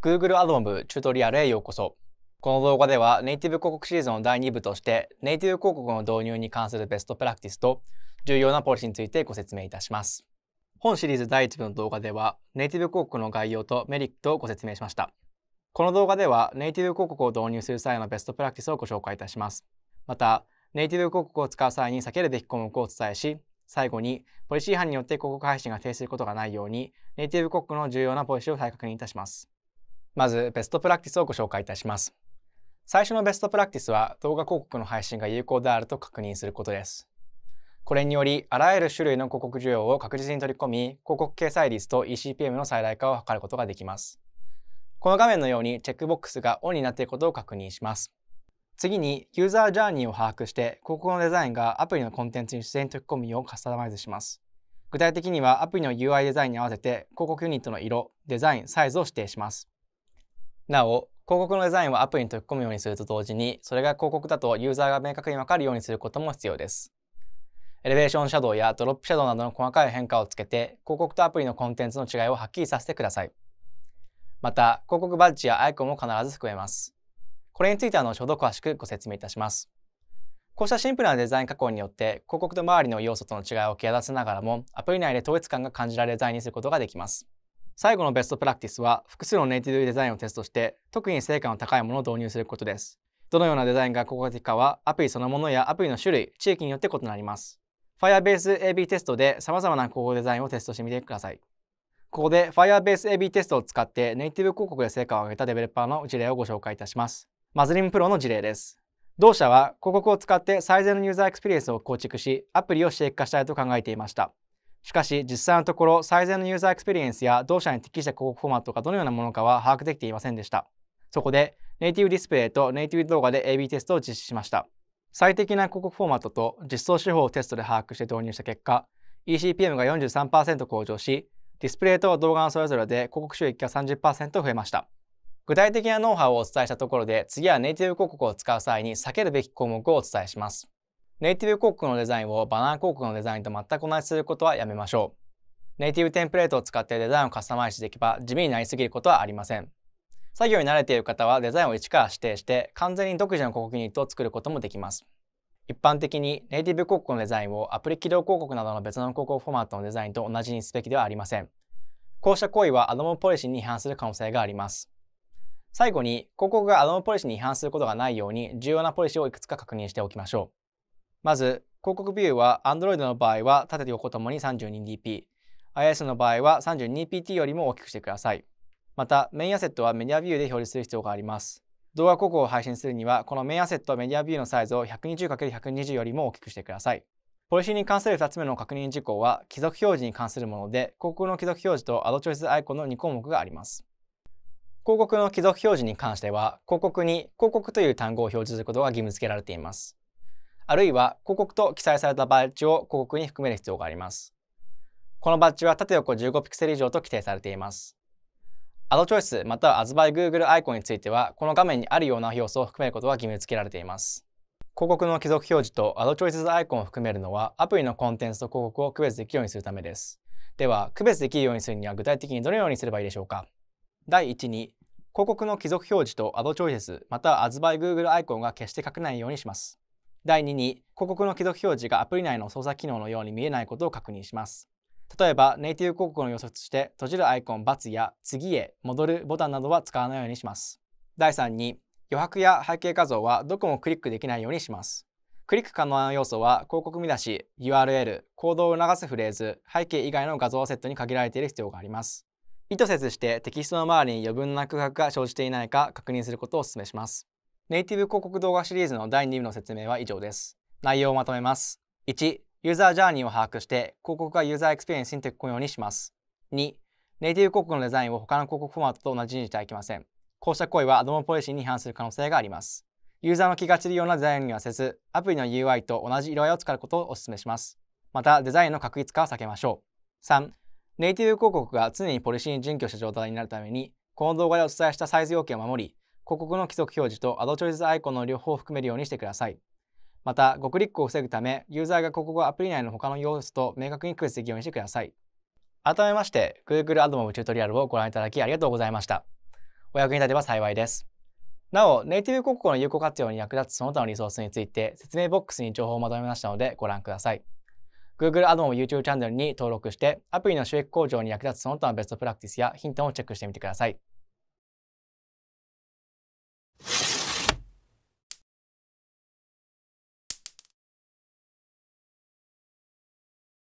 Google Adobe チュートリアルへようこそ。この動画ではネイティブ広告シリーズの第2部としてネイティブ広告の導入に関するベストプラクティスと重要なポリシーについてご説明いたします。本シリーズ第1部の動画ではネイティブ広告の概要とメリットをご説明しました。この動画ではネイティブ広告を導入する際のベストプラクティスをご紹介いたします。また、ネイティブ広告を使う際に避けるべき項目をお伝えし、最後にポリシー違反によって広告配信が停止することがないようにネイティブ広告の重要なポリシーを再確認いたします。まずベストプラクティスをご紹介いたします。最初のベストプラクティスは動画広告の配信が有効であると確認することです。これにより、あらゆる種類の広告需要を確実に取り込み、広告掲載率と ECPM の最大化を図ることができます。この画面のようにチェックボックスがオンになっていることを確認します。次に、ユーザージャーニーを把握して、広告のデザインがアプリのコンテンツに自然に取り込むようカスタマイズします。具体的には、アプリの UI デザインに合わせて、広告ユニットの色、デザイン、サイズを指定します。なお、広告のデザインはアプリに取り込むようにすると同時に、それが広告だとユーザーが明確にわかるようにすることも必要です。エレベーションシャドウやドロップシャドウなどの細かい変化をつけて、広告とアプリのコンテンツの違いをはっきりさせてください。また、広告バッジやアイコンも必ず含めます。これについては後ほど詳しくご説明いたします。こうしたシンプルなデザイン加工によって、広告と周りの要素との違いを際立せながらも、アプリ内で統一感が感じられるデザインにすることができます。最後のベストプラクティスは複数のネイティブデザインをテストして特に成果の高いものを導入することです。どのようなデザインが効果的かはアプリそのものやアプリの種類、地域によって異なります。Firebase AB テストで様々な広告デザインをテストしてみてください。ここで Firebase AB テストを使ってネイティブ広告で成果を上げたデベロッパーの事例をご紹介いたします。マズリンプロの事例です。同社は広告を使って最善のユーザーエクスペリエンスを構築し、アプリを刺激化したいと考えていました。しかし実際のところ最善のユーザーエクスペリエンスや同社に適した広告フォーマットがどのようなものかは把握できていませんでしたそこでネイティブディスプレイとネイティブ動画で AB テストを実施しました最適な広告フォーマットと実装手法をテストで把握して導入した結果 ECPM が43%向上しディスプレイと動画のそれぞれで広告収益が30%増えました具体的なノウハウをお伝えしたところで次はネイティブ広告を使う際に避けるべき項目をお伝えしますネイティブ広告のデザインをバナー広告のデザインと全く同じすることはやめましょう。ネイティブテンプレートを使ってデザインをカスタマイズできば地味になりすぎることはありません。作業に慣れている方はデザインを一から指定して完全に独自の広告ユニットを作ることもできます。一般的にネイティブ広告のデザインをアプリ起動広告などの別の広告フォーマットのデザインと同じにすべきではありません。こうした行為はアドモポリシーに違反する可能性があります。最後に広告がアドモポリシーに違反することがないように重要なポリシーをいくつか確認しておきましょう。まず、広告ビューは Android の場合は縦横ともに 32dp、iOS の場合は 32pt よりも大きくしてください。また、メインアセットはメディアビューで表示する必要があります。動画広告を配信するには、このメインアセットメディアビューのサイズを 120×120 よりも大きくしてください。ポリシーに関する2つ目の確認事項は、帰属表示に関するもので、広告の帰属表示とアドチョイスアイコンの2項目があります。広告の帰属表示に関しては、広告に広告という単語を表示することが義務付けられています。あるいは広告と記載されたバッジを広告に含める必要があります。このバッジは縦横15ピクセル以上と規定されています。アドチョイスまたは a ズ by Google アイコンについては、この画面にあるような要素を含めることが義務付けられています。広告の帰属表示と Ad Choices アイコンを含めるのは、アプリのコンテンツと広告を区別できるようにするためです。では、区別できるようにするには具体的にどのようにすればいいでしょうか。第1に、広告の帰属表示と Ad Choices または a ズ by Google アイコンが決して書けないようにします。第2に、広告の既読表示がアプリ内の操作機能のように見えないことを確認します。例えば、ネイティブ広告の予測として、閉じるアイコン×や次へ戻るボタンなどは使わないようにします。第3に、余白や背景画像はどこもクリックできないようにします。クリック可能な要素は広告見出し、URL、行動を促すフレーズ、背景以外の画像セットに限られている必要があります。意図せずしてテキストの周りに余分な空白が生じていないか確認することをお勧めします。ネイティブ広告動画シリーズの第2部の説明は以上です。内容をまとめます。1、ユーザージャーニーを把握して広告がユーザーエクスペリエンスに適合ようにします。2、ネイティブ広告のデザインを他の広告フォーマットと同じにしてはいけません。こうした行為はアドモポリシーに違反する可能性があります。ユーザーの気が散るようなデザインにはせず、アプリの UI と同じ色合いを使うことをお勧めします。また、デザインの確率化は避けましょう。3、ネイティブ広告が常にポリシーに準拠した状態になるために、この動画でお伝えしたサイズ要件を守り、告の規則表示とアドチョイスアイコンの両方を含めるようにしてください。また、誤クリックを防ぐため、ユーザーが広告をアプリ内の他の要素と明確に区別できるようにしてください。改めまして、Google AdMob チュートリアルをご覧いただきありがとうございました。お役に立てば幸いです。なお、ネイティブ広告の有効活用に役立つその他のリソースについて、説明ボックスに情報をまとめましたのでご覧ください。Google AdMob YouTube チャンネルに登録して、アプリの収益向上に役立つその他のベストプラクティスやヒントをチェックしてみてください。